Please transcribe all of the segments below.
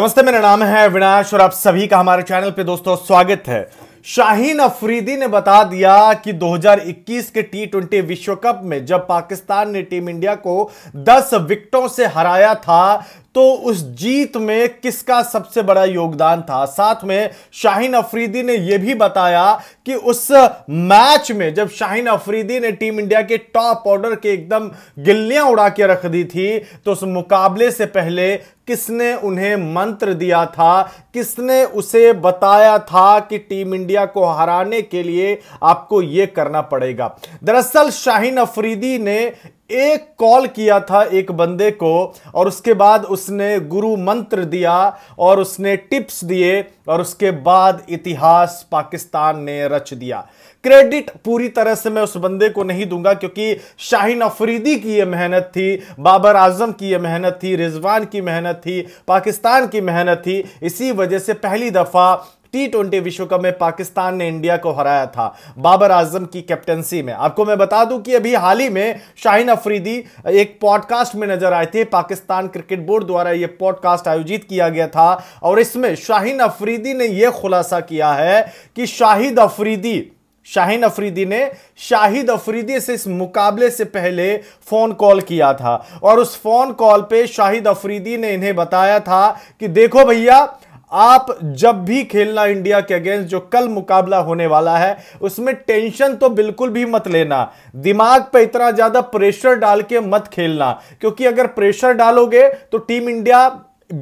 नमस्ते मेरा नाम है अविनाश और आप सभी का हमारे चैनल पे दोस्तों स्वागत है शाहीन अफरीदी ने बता दिया कि 2021 के टी विश्व कप में जब पाकिस्तान ने टीम इंडिया को 10 विकेटों से हराया था तो उस जीत में किसका सबसे बड़ा योगदान था साथ में शाहीन अफरीदी ने यह भी बताया कि उस मैच में जब शाहीन अफरीदी ने टीम इंडिया के टॉप ऑर्डर के एकदम गिल्लियां उड़ा के रख दी थी तो उस मुकाबले से पहले किसने उन्हें मंत्र दिया था किसने उसे बताया था कि टीम इंडिया को हराने के लिए आपको यह करना पड़ेगा दरअसल शाहीन अफरीदी ने एक कॉल किया था एक बंदे को और उसके बाद उसने गुरु मंत्र दिया और उसने टिप्स दिए और उसके बाद इतिहास पाकिस्तान ने रच दिया क्रेडिट पूरी तरह से मैं उस बंदे को नहीं दूंगा क्योंकि शाहीन अफरीदी की यह मेहनत थी बाबर आजम की यह मेहनत थी रिजवान की मेहनत थी पाकिस्तान की मेहनत थी इसी वजह से पहली दफ़ा टी विश्व कप में पाकिस्तान ने इंडिया को हराया था बाबर आजम की कैप्टनसी में आपको मैं बता दूं कि अभी हाल ही में शाहिन अफरीदी एक पॉडकास्ट में नजर आए थे पाकिस्तान क्रिकेट बोर्ड द्वारा यह पॉडकास्ट आयोजित किया गया था और इसमें शाहिन अफरीदी ने यह खुलासा किया है कि शाहिद अफरीदी शाहिन अफरीदी ने शाहिद अफरीदी से इस मुकाबले से पहले फ़ोन कॉल किया था और उस फ़ोन कॉल पे शाहिद अफरीदी ने इन्हें बताया था कि देखो भैया आप जब भी खेलना इंडिया के अगेंस्ट जो कल मुकाबला होने वाला है उसमें टेंशन तो बिल्कुल भी मत लेना दिमाग पे इतना ज्यादा प्रेशर डाल के मत खेलना क्योंकि अगर प्रेशर डालोगे तो टीम इंडिया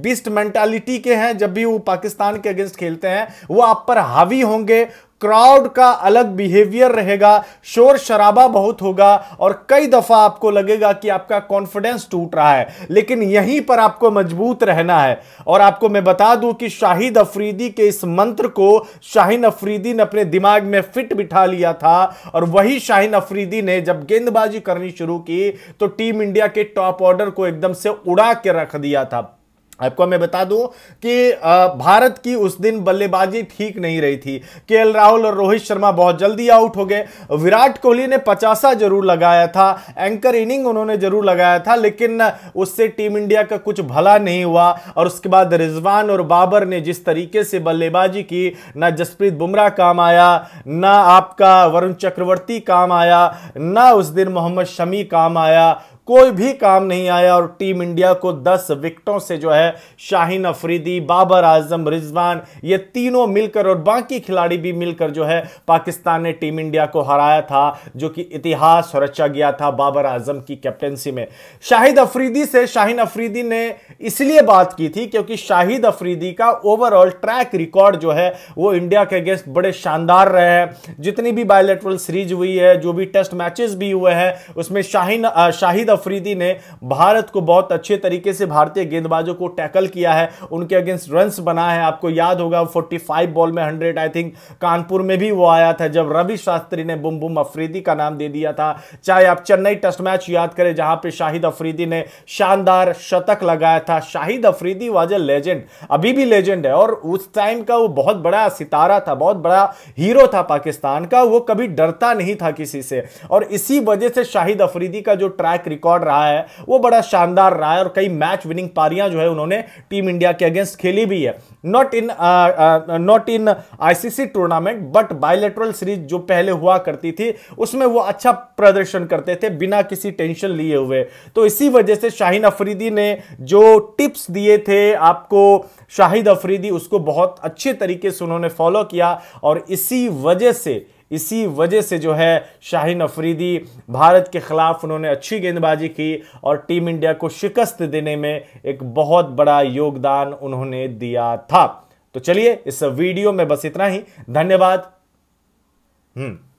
बिस्ट मेंटालिटी के हैं जब भी वो पाकिस्तान के अगेंस्ट खेलते हैं वो आप पर हावी होंगे क्राउड का अलग बिहेवियर रहेगा शोर शराबा बहुत होगा और कई दफा आपको लगेगा कि आपका कॉन्फिडेंस टूट रहा है लेकिन यहीं पर आपको मजबूत रहना है और आपको मैं बता दूं कि शाहिद अफरीदी के इस मंत्र को शाहिन अफरीदी ने अपने दिमाग में फिट बिठा लिया था और वही शाहिन अफरीदी ने जब गेंदबाजी करनी शुरू की तो टीम इंडिया के टॉप ऑर्डर को एकदम से उड़ा के रख दिया था आपको मैं बता दूं कि भारत की उस दिन बल्लेबाजी ठीक नहीं रही थी के राहुल और रोहित शर्मा बहुत जल्दी आउट हो गए विराट कोहली ने पचासा जरूर लगाया था एंकर इनिंग उन्होंने जरूर लगाया था लेकिन उससे टीम इंडिया का कुछ भला नहीं हुआ और उसके बाद रिजवान और बाबर ने जिस तरीके से बल्लेबाजी की ना जसप्रीत बुमराह काम आया ना आपका वरुण चक्रवर्ती काम आया ना उस दिन मोहम्मद शमी काम आया कोई भी काम नहीं आया और टीम इंडिया को 10 विकेटों से जो है शाहीन अफरीदी बाबर आजम रिजवान ये तीनों मिलकर और बाकी खिलाड़ी भी मिलकर जो है पाकिस्तान ने टीम इंडिया को हराया था जो कि इतिहास रचा गया था बाबर आजम की कैप्टनसी में शाहिद अफरीदी से शाहीन अफरीदी ने इसलिए बात की थी क्योंकि शाहिद अफरीदी का ओवरऑल ट्रैक रिकॉर्ड जो है वो इंडिया के अगेंस्ट बड़े शानदार रहे हैं जितनी भी बायोलेट्रल सीरीज हुई है जो भी टेस्ट मैचेस भी हुए हैं उसमें शाहीन शाहिद अफरीदी ने भारत को बहुत अच्छे तरीके से भारतीय गेंदबाजों को टैकल किया है उनके अगेंस्ट रन्स बना है आपको याद होगा 45 बॉल में 100 आई थिंक कानपुर में भी वो आया था जब रवि शास्त्री ने बुम बुम अफरीदी का नाम दे दिया था चाहे आप चेन्नई टेस्ट मैच याद करें जहां पर शाहिद अफरीदी ने शानदार शतक लगाया था Shahid Afridi was a legend अभी भी लेजेंड है और उस टाइम का वो बहुत बड़ा सितारा था बहुत बड़ा हीरो था पाकिस्तान का वो कभी डरता नहीं था किसी से और इसी वजह से शाहिद अफरीदी का जो ट्रैक रिकॉर्ड रिकॉर्ड रहा है वो बड़ा शानदार रहा है और कई मैच विनिंग पारियां जो है उन्होंने टीम इंडिया के अगेंस्ट खेली भी है not in not in ICC tournament but bilateral series जो पहले हुआ करती थी उसमें वो अच्छा प्रदर्शन करते थे बिना किसी टेंशन लिए हुए तो इसी वजह से शाहीन अफरीदी ने जो टिप्स दिए थे आपको शाहिद अफरीदी उसको बहुत अच्छे तरीके से उन्होंने फॉलो किया और इसी वजह से इसी वजह से जो है शाहीन अफरीदी भारत के खिलाफ उन्होंने अच्छी गेंदबाजी की और टीम इंडिया को शिकस्त देने में एक बहुत बड़ा योगदान उन्होंने दिया था तो चलिए इस वीडियो में बस इतना ही धन्यवाद हम्म